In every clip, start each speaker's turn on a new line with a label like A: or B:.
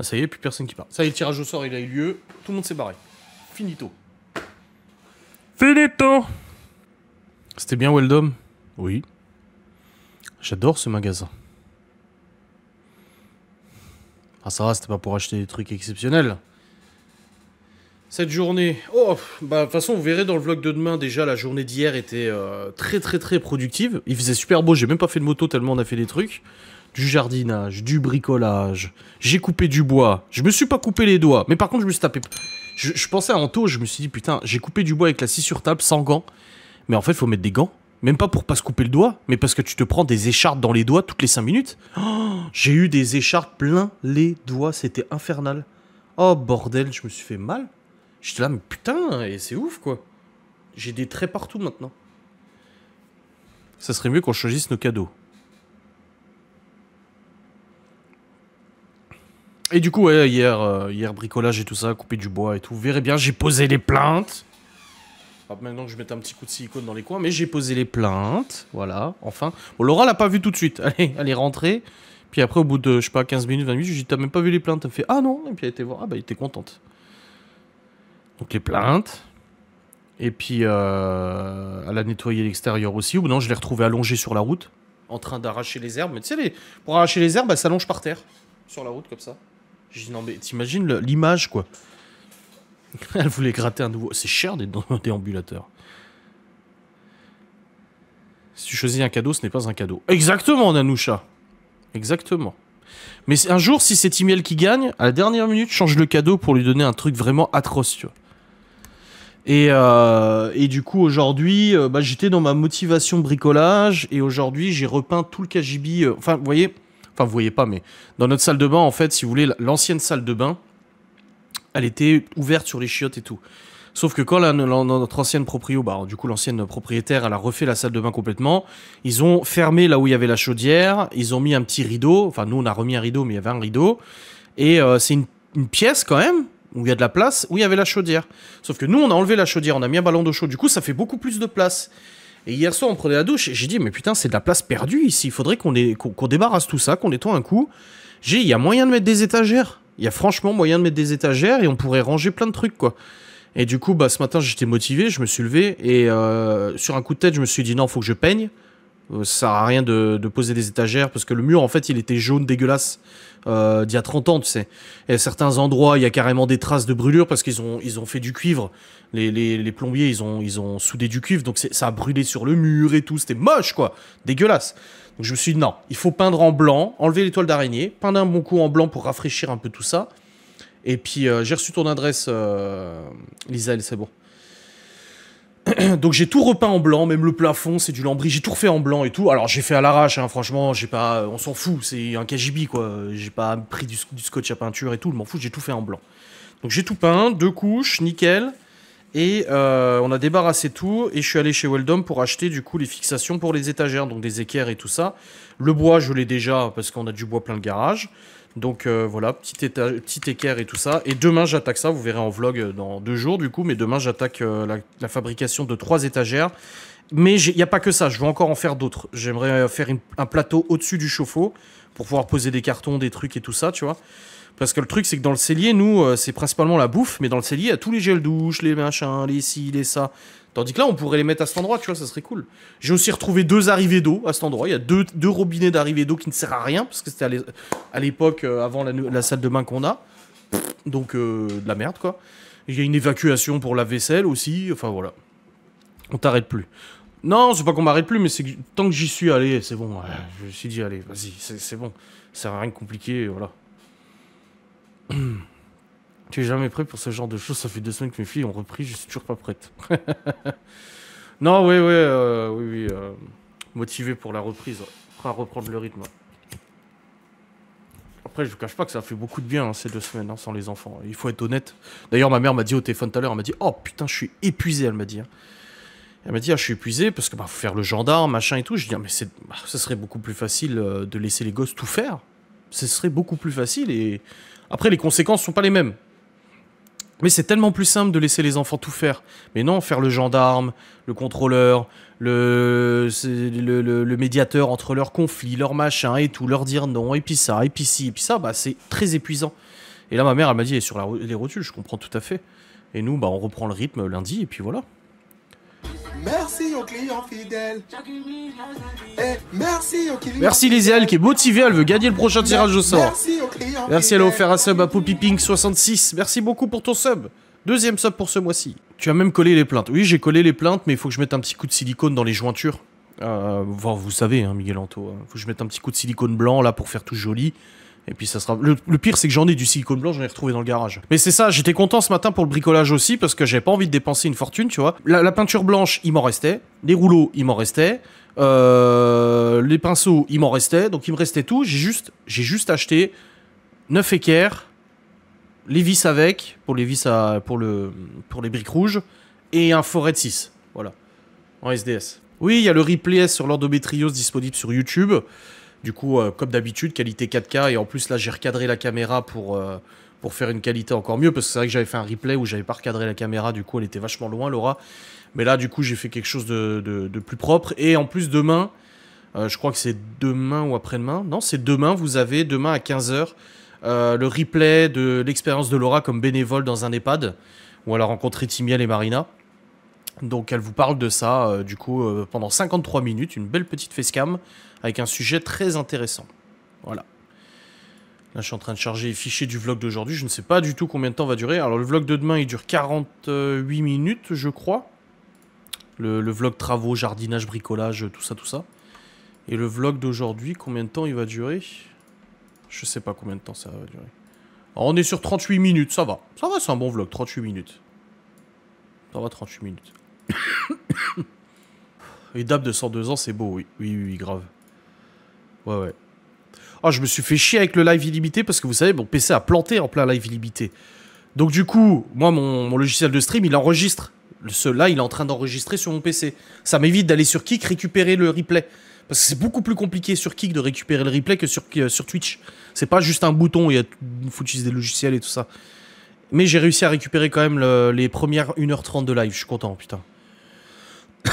A: Ah, ça y est, plus personne qui part. Ça y est, le tirage au sort, il a eu lieu. Tout le monde s'est barré. Finito. Finito C'était bien Weldom Oui. J'adore ce magasin. Ah ça va, c'était pas pour acheter des trucs exceptionnels. Cette journée... Oh, bah de toute façon, vous verrez dans le vlog de demain, déjà, la journée d'hier était euh, très très très productive. Il faisait super beau, j'ai même pas fait de moto tellement on a fait des trucs du jardinage, du bricolage. J'ai coupé du bois. Je me suis pas coupé les doigts, mais par contre, je me suis tapé. Je, pensais à Anto, je me suis dit, putain, j'ai coupé du bois avec la scie sur table sans gants. Mais en fait, il faut mettre des gants. Même pas pour pas se couper le doigt, mais parce que tu te prends des écharpes dans les doigts toutes les 5 minutes. Oh, j'ai eu des écharpes plein les doigts, c'était infernal. Oh bordel, je me suis fait mal. J'étais là, mais putain, et c'est ouf quoi. J'ai des traits partout maintenant. Ça serait mieux qu'on choisisse nos cadeaux. Et du coup, hier, euh, hier, bricolage et tout ça, couper du bois et tout. Vous verrez bien, j'ai posé les plaintes. maintenant que je mette un petit coup de silicone dans les coins, mais j'ai posé les plaintes. Voilà, enfin. Bon, Laura l'a pas vu tout de suite. Allez, elle est rentrée. Puis après, au bout de, je sais pas, 15 minutes, 20 minutes, je lui dis T'as même pas vu les plaintes Elle fait Ah non Et puis elle était voir. Ah bah, elle était contente. Donc les plaintes. Et puis, euh, elle a nettoyé l'extérieur aussi. Ou non, je l'ai retrouvée allongée sur la route, en train d'arracher les herbes. Mais tu sais, les... pour arracher les herbes, elle s'allonge par terre, sur la route, comme ça. Je dis non mais t'imagines l'image quoi. Elle voulait gratter un nouveau. C'est cher d'être dans un déambulateur. Si tu choisis un cadeau, ce n'est pas un cadeau. Exactement, Nanoucha. Exactement. Mais un jour, si c'est Timiel qui gagne, à la dernière minute, change le cadeau pour lui donner un truc vraiment atroce, tu vois. Et, euh, du coup, aujourd'hui, euh, bah, j'étais dans ma motivation bricolage. Et aujourd'hui, j'ai repeint tout le Kajibi. Euh, enfin, vous voyez, vous voyez pas, mais dans notre salle de bain, en fait, si vous voulez, l'ancienne salle de bain, elle était ouverte sur les chiottes et tout. Sauf que quand notre ancienne proprio, bah, du coup l'ancienne propriétaire, elle a refait la salle de bain complètement. Ils ont fermé là où il y avait la chaudière. Ils ont mis un petit rideau. Enfin, nous on a remis un rideau, mais il y avait un rideau. Et euh, c'est une, une, pièce quand même où il y a de la place, où il y avait la chaudière. Sauf que nous on a enlevé la chaudière, on a mis un ballon d'eau chaude. Du coup, ça fait beaucoup plus de place. Et hier soir, on prenait la douche et j'ai dit, mais putain, c'est de la place perdue ici. Il faudrait qu'on débarrasse tout ça, qu'on nettoie un coup. J'ai dit, il y a moyen de mettre des étagères. Il y a franchement moyen de mettre des étagères et on pourrait ranger plein de trucs, quoi. Et du coup, bah, ce matin, j'étais motivé, je me suis levé et euh, sur un coup de tête, je me suis dit, non, faut que je peigne. Euh, ça sert à rien de, poser des étagères parce que le mur en fait il était jaune dégueulasse euh, d'il y a 30 ans tu sais et à certains endroits il y a carrément des traces de brûlure parce qu'ils ont ils ont fait du cuivre les, plombiers ils ont ils ont soudé du cuivre donc ça a brûlé sur le mur et tout c'était moche quoi dégueulasse donc je me suis dit non il faut peindre en blanc enlever toiles d'araignée peindre un bon coup en blanc pour rafraîchir un peu tout ça et puis euh, j'ai reçu ton adresse c'est bon donc j'ai tout repeint en blanc, même le plafond, c'est du lambris, j'ai tout refait en blanc et tout. Alors j'ai fait à l'arrache, hein. franchement, j'ai pas, on s'en fout, c'est un KGB quoi. J'ai pas pris du, du, scotch à peinture et tout, je m'en fous, j'ai tout fait en blanc. Donc j'ai tout peint, deux couches, nickel. Et euh, on a débarrassé tout et je suis allé chez Weldom pour acheter du coup les fixations pour les étagères, donc des équerres et tout ça. Le bois, je l'ai déjà parce qu'on a du bois plein le garage. Donc euh, voilà, petit, équerre et tout ça. Et demain, j'attaque ça. Vous verrez en vlog euh, dans deux jours du coup. Mais demain, j'attaque la, fabrication de trois étagères. Mais il n'y a pas que ça. Je veux encore en faire d'autres. J'aimerais faire un plateau au-dessus du chauffe-eau pour pouvoir poser des cartons, des trucs et tout ça, tu vois. Parce que le truc, c'est que dans le cellier, nous, euh, c'est principalement la bouffe, mais dans le cellier, il y a tous les gels douche, les machins, les ci, les ça. Tandis que là, on pourrait les mettre à cet endroit, tu vois, ça serait cool. J'ai aussi retrouvé deux arrivées d'eau à cet endroit. Il y a deux, robinets d'arrivée d'eau qui ne servent à rien, parce que c'était à l'époque, euh, avant la, salle de bain qu'on a. Donc, euh, de la merde, quoi. Il y a une évacuation pour la vaisselle aussi, enfin voilà. On t'arrête plus. Non, c'est pas qu'on m'arrête plus, mais tant que j'y suis allé, c'est bon. je me suis dit, allez, vas-y, c'est bon. à rien de compliqué, voilà tu es jamais prêt pour ce genre de choses. Ça fait deux semaines que mes filles ont repris, je suis toujours pas prête. non, oui, oui, euh, oui, oui. Euh, motivé pour la reprise, prêt à reprendre le rythme. Après, je vous cache pas que ça fait beaucoup de bien hein, ces deux semaines hein, sans les enfants. Hein. Il faut être honnête. D'ailleurs, ma mère m'a dit au téléphone tout à l'heure, elle m'a dit Oh putain, je suis épuisé, elle m'a dit. Elle m'a dit, ah, je suis épuisé parce que bah, faut faire le gendarme, machin et tout. Je dis, ah, mais c'est, ça bah, serait beaucoup plus facile euh, de laisser les gosses tout faire ce serait beaucoup plus facile et après les conséquences sont pas les mêmes. Mais c'est tellement plus simple de laisser les enfants tout faire. Mais non, faire le gendarme, le contrôleur, le, le, médiateur entre leurs conflits, leurs machins et tout, leur dire non, et puis ça, et puis ci, et puis ça, bah, c'est très épuisant. Et là, ma mère, elle m'a dit, sur les rotules, je comprends tout à fait. Et nous, bah, on reprend le rythme lundi, et puis voilà. Merci aux clients fidèles. Eh, merci aux clients. Merci qui est motivée, elle veut gagner le prochain tirage au sort. Merci aux clients. Merci, elle a offert un sub à Poppy Pink 66. Merci beaucoup pour ton sub. Deuxième sub pour ce mois-ci. Tu as même collé les plaintes. Oui, j'ai collé les plaintes, mais il faut que je mette un petit coup de silicone dans les jointures. Euh, vous savez, hein, Miguel Anto, il hein. faut que je mette un petit coup de silicone blanc là pour faire tout joli. Et puis ça sera. Le, pire, c'est que j'en ai du silicone blanc, j'en ai retrouvé dans le garage. Mais c'est ça, j'étais content ce matin pour le bricolage aussi, parce que j'avais pas envie de dépenser une fortune, tu vois. La, peinture blanche, il m'en restait. Les rouleaux, il m'en restait. Euh, les pinceaux, il m'en restait. Donc il me restait tout. J'ai juste, j'ai juste acheté 9 équerres, les vis avec, pour les vis à, pour, le, pour les briques rouges, et un forêt de 6. Voilà. En SDS. Oui, il y a le replay sur l'ordométriose disponible sur YouTube. Du coup, euh, comme d'habitude, qualité 4K. Et en plus, là, j'ai recadré la caméra pour, euh, pour faire une qualité encore mieux. Parce que c'est vrai que j'avais fait un replay où j'avais pas recadré la caméra. Du coup, elle était vachement loin, Laura. Mais là, du coup, j'ai fait quelque chose de, plus propre. Et en plus, demain, euh, je crois que c'est demain ou après-demain. Non, c'est demain. Vous avez demain à 15h le replay de l'expérience de Laura comme bénévole dans un EHPAD. Où elle a rencontré Timiel et Marina. Donc elle vous parle de ça, euh, du coup, euh, pendant 53 minutes, une belle petite facecam avec un sujet très intéressant. Voilà. Là, je suis en train de charger les fichiers du vlog d'aujourd'hui. Je ne sais pas du tout combien de temps va durer. Alors, le vlog de demain, il dure 48 minutes, je crois. Le, vlog travaux, jardinage, bricolage, tout ça, tout ça. Et le vlog d'aujourd'hui, combien de temps il va durer Je sais pas combien de temps ça va durer. on est sur 38 minutes, ça va. Ça va, c'est un bon vlog, 38 minutes. Ça va, 38 minutes. Et date de 102 ans, c'est beau, oui. Oui, oui, grave. Ouais, ouais. Ah, je me suis fait chier avec le live illimité parce que vous savez, mon PC a planté en plein live illimité. Donc du coup, moi, mon, logiciel de stream, il enregistre. Ceux-là, il est en train d'enregistrer sur mon PC. Ça m'évite d'aller sur Kik récupérer le replay. Parce que c'est beaucoup plus compliqué sur Kik de récupérer le replay que sur, sur Twitch. C'est pas juste un bouton, il faut utiliser des logiciels et tout ça. Mais j'ai réussi à récupérer quand même les premières 1h30 de live. Je suis content, putain.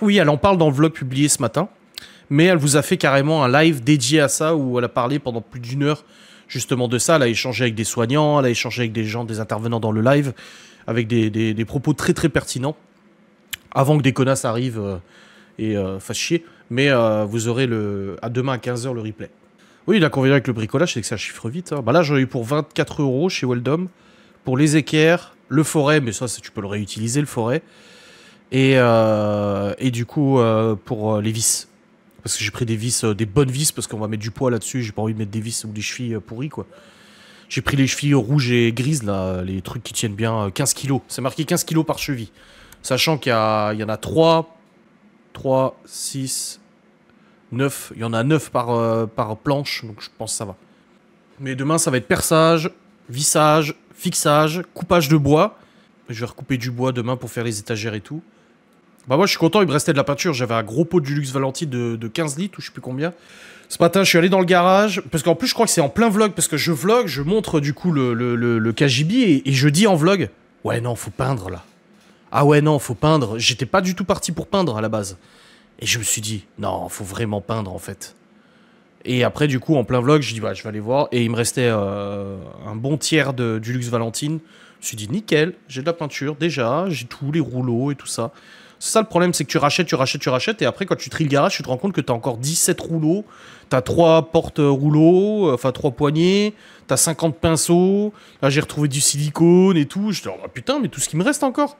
A: oui, elle en parle dans le vlog publié ce matin. Mais elle vous a fait carrément un live dédié à ça où elle a parlé pendant plus d'une heure justement de ça. Elle a échangé avec des soignants, elle a échangé avec des gens, des intervenants dans le live, avec des, propos très très pertinents. Avant que des connasses arrivent euh, et euh, fassent chier. Mais euh, vous aurez le, à demain à 15h le replay. Oui, l'inconvénient avec le bricolage, c'est que ça chiffre vite. Hein. Bah là, j'en ai eu pour 24 euros chez Weldom pour les équerres, le forêt, mais ça, tu peux le réutiliser, le forêt. Et, euh, du coup, euh, pour euh, les vis. Parce que j'ai pris des vis, des bonnes vis, parce qu'on va mettre du poids là-dessus. J'ai pas envie de mettre des vis ou des chevilles pourries, quoi. J'ai pris les chevilles rouges et grises, là, les trucs qui tiennent bien 15 kilos. C'est marqué 15 kilos par cheville. Sachant qu'il y, en a 3, 3, 6, 9. Il y en a 9 par, par planche, donc je pense ça va. Mais demain, ça va être perçage, vissage, fixage, coupage de bois. Je vais recouper du bois demain pour faire les étagères et tout. Bah moi je suis content, il me restait de la peinture. J'avais un gros pot du Luxe Valenti de, de 15 litres ou je sais plus combien. Ce matin je suis allé dans le garage, parce qu'en plus je crois que c'est en plein vlog, parce que je vlog, je montre du coup le, le, et, et je dis en vlog, ouais non faut peindre là. Ah ouais non faut peindre, j'étais pas du tout parti pour peindre à la base. Et je me suis dit, non faut vraiment peindre en fait. Et après, du coup, en plein vlog, je dis, bah, je vais aller voir. Et il me restait euh, un bon tiers de, du luxe Valentine. Je me suis dit, nickel, j'ai de la peinture déjà, j'ai tous les rouleaux et tout ça. C'est ça le problème, c'est que tu rachètes, tu rachètes, tu rachètes. Et après, quand tu tries le garage, tu te rends compte que tu as encore 17 rouleaux, tu as 3 portes rouleaux, enfin 3 poignées, tu as 50 pinceaux. Là, j'ai retrouvé du silicone et tout. Je dis, oh, putain, mais tout ce qui me reste encore.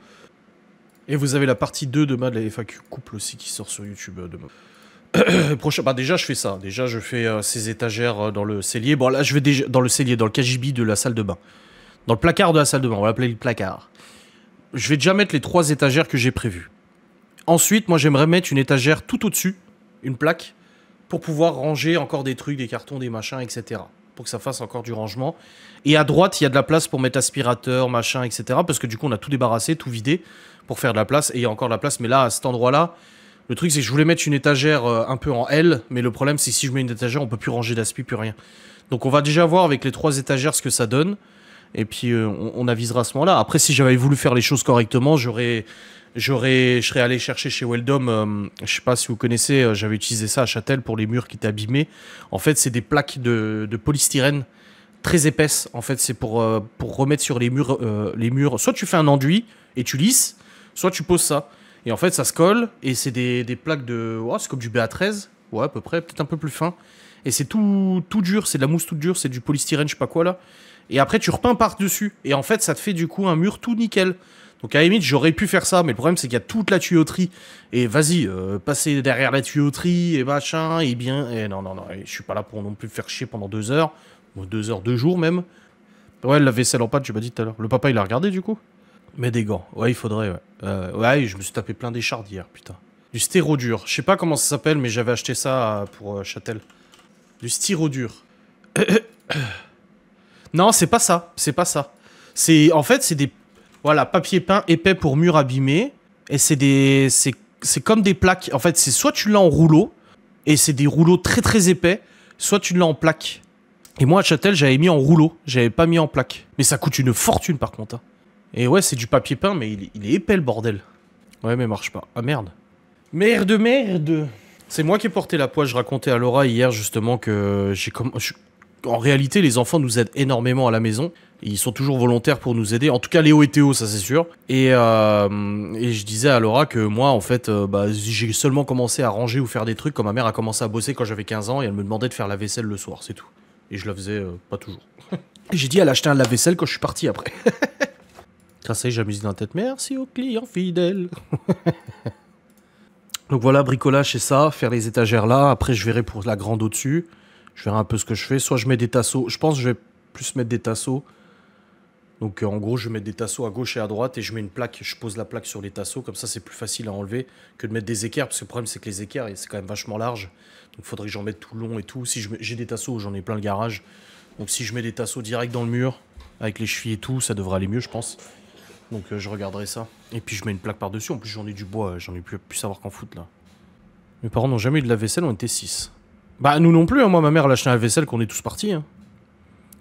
A: Et vous avez la partie 2 demain de la FAQ couple aussi qui sort sur YouTube euh, demain. prochain, bah déjà je fais ça. Déjà je fais euh, ces étagères euh, dans le cellier. Bon là je vais déjà dans le cellier, dans le cagibi de la salle de bain, dans le placard de la salle de bain. On va l'appeler le placard. Je vais déjà mettre les trois étagères que j'ai prévues. Ensuite, moi j'aimerais mettre une étagère tout au-dessus, une plaque, pour pouvoir ranger encore des trucs, des cartons, des machins, etc. Pour que ça fasse encore du rangement. Et à droite, il y a de la place pour mettre aspirateur, machin, etc. Parce que du coup, on a tout débarrassé, tout vidé pour faire de la place. Et il y a encore de la place. Mais là, à cet endroit-là, le truc, c'est que je voulais mettre une étagère euh, un peu en L, mais le problème, c'est que si je mets une étagère, on peut plus ranger d'aspi, plus rien. Donc on va déjà voir avec les trois étagères ce que ça donne. Et puis euh, on, avisera à ce moment-là. Après, si j'avais voulu faire les choses correctement, j'aurais, j'aurais, je serais allé chercher chez Weldom. je euh, je sais pas si vous connaissez, j'avais utilisé ça à Châtel pour les murs qui étaient abîmés. En fait, c'est des plaques de, polystyrène très épaisses. En fait, c'est pour pour remettre sur les murs, les murs. Soit tu fais un enduit et tu lisses, soit tu poses ça. Et en fait, ça se colle et c'est des, plaques de. Oh, c'est comme du BA13, ouais, à peu près, peut-être un peu plus fin. Et c'est tout, tout dur, c'est de la mousse toute dure, c'est du polystyrène, je sais pas quoi là. Et après, tu repeins par-dessus. Et en fait, ça te fait du coup un mur tout nickel. Donc à la limite, j'aurais pu faire ça, mais le problème c'est qu'il y a toute la tuyauterie. Et vas-y, euh, passez derrière la tuyauterie et machin, et bien. Et non, non, non, je suis pas là pour non plus faire chier pendant deux heures. Ou deux heures, deux jours même. Ouais, la vaisselle en pâte, tu m'as dit tout à l'heure. Le papa, il a regardé du coup mais des gants, ouais, il faudrait, ouais. Euh, ouais, je me suis tapé plein d'échardes hier, putain. Du stérodur, je sais pas comment ça s'appelle, mais j'avais acheté ça euh, pour euh, Châtel. Du styrodur. non, c'est pas ça, c'est pas ça. C'est, en fait, c'est des, voilà, papier peint épais pour murs abîmés. et c'est des, c'est comme des plaques. En fait, c'est soit tu l'as en rouleau, et c'est des rouleaux très très épais, soit tu l'as en plaque. Et moi, à Châtel, j'avais mis en rouleau, j'avais pas mis en plaque. Mais ça coûte une fortune par contre. Hein. Et ouais, c'est du papier peint, mais il, est épais le bordel. Ouais, mais marche pas. Ah merde. Merde, merde C'est moi qui ai porté la poêle. Je racontais à Laura hier justement que j'ai comme. En réalité, les enfants nous aident énormément à la maison. Ils sont toujours volontaires pour nous aider. En tout cas, Léo et Théo, ça c'est sûr. Et, euh, et, je disais à Laura que moi, en fait, euh, bah, j'ai seulement commencé à ranger ou faire des trucs quand ma mère a commencé à bosser quand j'avais 15 ans et elle me demandait de faire la vaisselle le soir, c'est tout. Et je la faisais euh, pas toujours. j'ai dit à l'acheter un lave-vaisselle quand je suis parti après. Ça j'amuse dans la tête, merci aux clients fidèles. Donc voilà, bricolage, c'est ça, faire les étagères là. Après, je verrai pour la grande au-dessus. Je verrai un peu ce que je fais. Soit je mets des tasseaux. Je pense je vais plus mettre des tasseaux. Donc euh, en gros, je mets des tasseaux à gauche et à droite et je mets une plaque. Je pose la plaque sur les tasseaux. Comme ça, c'est plus facile à enlever que de mettre des équerres. Parce que le problème, c'est que les équerres, c'est quand même vachement large. Donc il faudrait que j'en mette tout long et tout. Si j'ai des tasseaux, j'en ai plein le garage. Donc si je mets des tasseaux direct dans le mur, avec les chevilles et tout, ça devrait aller mieux, je pense. Donc euh, je regarderai ça. Et puis je mets une plaque par-dessus. En plus, j'en ai du bois. Euh, j'en ai plus, plus savoir qu'en foutre là. Mes parents n'ont jamais eu de la vaisselle, on était 6. Bah, nous non plus. Hein. Moi, ma mère lâche la vaisselle qu'on est tous partis. Hein.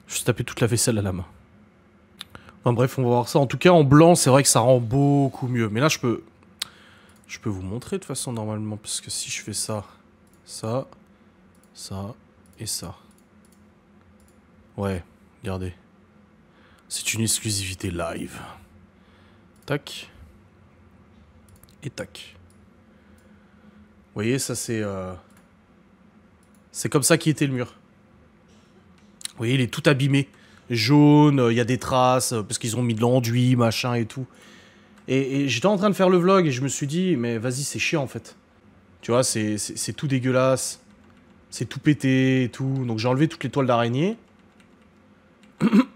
A: Je suis tapé toute la vaisselle à la main. Enfin bref, on va voir ça. En tout cas, en blanc, c'est vrai que ça rend beaucoup mieux. Mais là, je peux... Je peux vous montrer de façon normalement. Parce que si je fais ça, ça, ça et ça. Ouais, regardez. C'est une exclusivité live. Tac. Et tac. Vous voyez, ça c'est... Euh, c'est comme ça qui était le mur. Vous voyez, il est tout abîmé. Jaune, euh, il y a des traces, euh, parce qu'ils ont mis de l'enduit, machin et tout. Et, j'étais en train de faire le vlog et je me suis dit, mais vas-y, c'est chiant en fait. Tu vois, c'est tout dégueulasse. C'est tout pété et tout. Donc j'ai enlevé toutes les toiles d'araignée.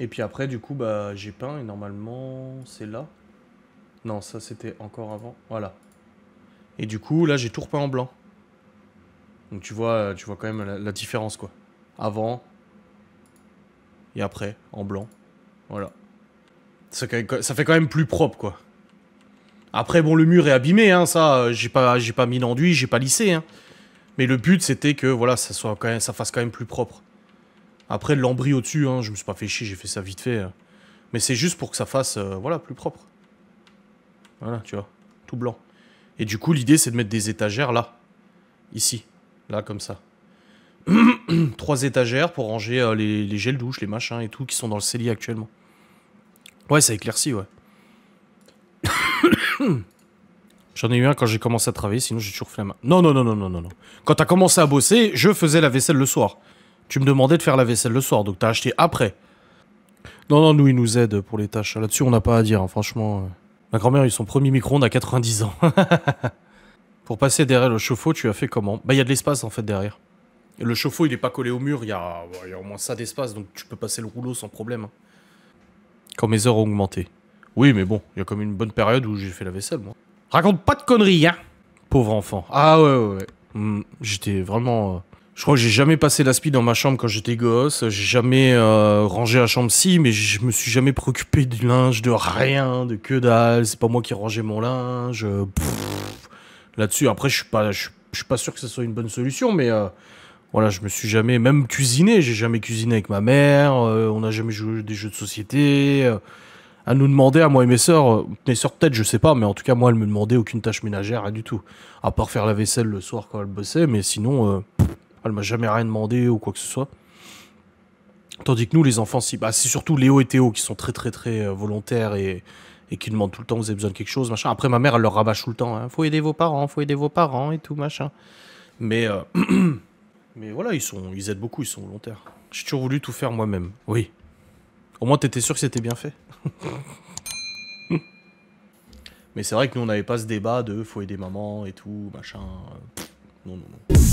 A: Et puis après, du coup, bah, j'ai peint et normalement, c'est là. Non, ça c'était encore avant. Voilà. Et du coup, là, j'ai tout repeint en blanc. Donc tu vois, euh, tu vois quand même la, différence, quoi. Avant et après, en blanc. Voilà. Ça, fait quand même plus propre, quoi. Après, bon, le mur est abîmé, hein, ça, euh, j'ai pas, j'ai pas mis l'enduit, j'ai pas lissé, hein. Mais le but, c'était que, voilà, ça, soit quand même, ça fasse quand même plus propre. Après, l'ambri au-dessus, hein, je me suis pas fait chier, j'ai fait ça vite fait. Euh. Mais c'est juste pour que ça fasse, euh, voilà, plus propre. Voilà, tu vois, tout blanc. Et du coup, l'idée, c'est de mettre des étagères là. Ici. Là, comme ça. Trois étagères pour ranger euh, les, gels douche, les machins et tout qui sont dans le cellier actuellement. Ouais, ça éclaircit, ouais. J'en ai eu un quand j'ai commencé à travailler, sinon j'ai toujours fait la main. Non, non, non, non, non, non. Quand t'as commencé à bosser, je faisais la vaisselle le soir. Tu me demandais de faire la vaisselle le soir, donc t'as acheté après. Non, non, nous, il nous aident pour les tâches. Là-dessus, on n'a pas à dire, hein, franchement. Euh. Ma grand-mère, ils son premier micro-ondes à 90 ans. pour passer derrière le chauffe-eau, tu as fait comment Bah, il y a de l'espace, en fait, derrière. le chauffe-eau, il n'est pas collé au mur, il y, a... au moins ça d'espace, donc tu peux passer le rouleau sans problème. Hein. Quand mes heures ont augmenté. Oui, mais bon, il y a comme une bonne période où j'ai fait la vaisselle, moi. Raconte pas de conneries, hein Pauvre enfant. Ah ouais, ouais, ouais. Hmm, j'étais vraiment... Euh, je crois que j'ai jamais passé l'aspi dans ma chambre quand j'étais gosse. J'ai jamais euh, rangé la chambre si, mais je me suis jamais préoccupé du linge, de rien, de que dalle. C'est pas moi qui rangeais mon linge. Là-dessus, après, je suis pas, suis pas sûr que ce soit une bonne solution, mais euh, voilà, je me suis jamais même cuisiné. J'ai jamais cuisiné avec ma mère. Euh, on n'a jamais joué des jeux de société. à nous demander à moi et mes sœurs, mes sœurs peut-être, je sais pas, mais en tout cas moi, elles me demandait aucune tâche ménagère, rien du tout, à part faire la vaisselle le soir quand elle bossait, mais sinon. Elle m'a jamais rien demandé ou quoi que ce soit. Tandis que nous, les enfants, si, bah, c'est surtout Léo et Théo qui sont très très très euh, volontaires et, qui demandent tout le temps vous avez besoin de quelque chose, machin. Après, ma mère, elle leur rabâche tout le temps Il hein. faut aider vos parents, faut aider vos parents et tout, machin. Mais, euh, mais voilà, ils, sont, ils aident beaucoup, ils sont volontaires. J'ai toujours voulu tout faire moi-même. Oui. Au moins, t'étais sûr que c'était bien fait. mais c'est vrai que nous, on n'avait pas ce débat de faut aider maman et tout, machin. Non, non, non.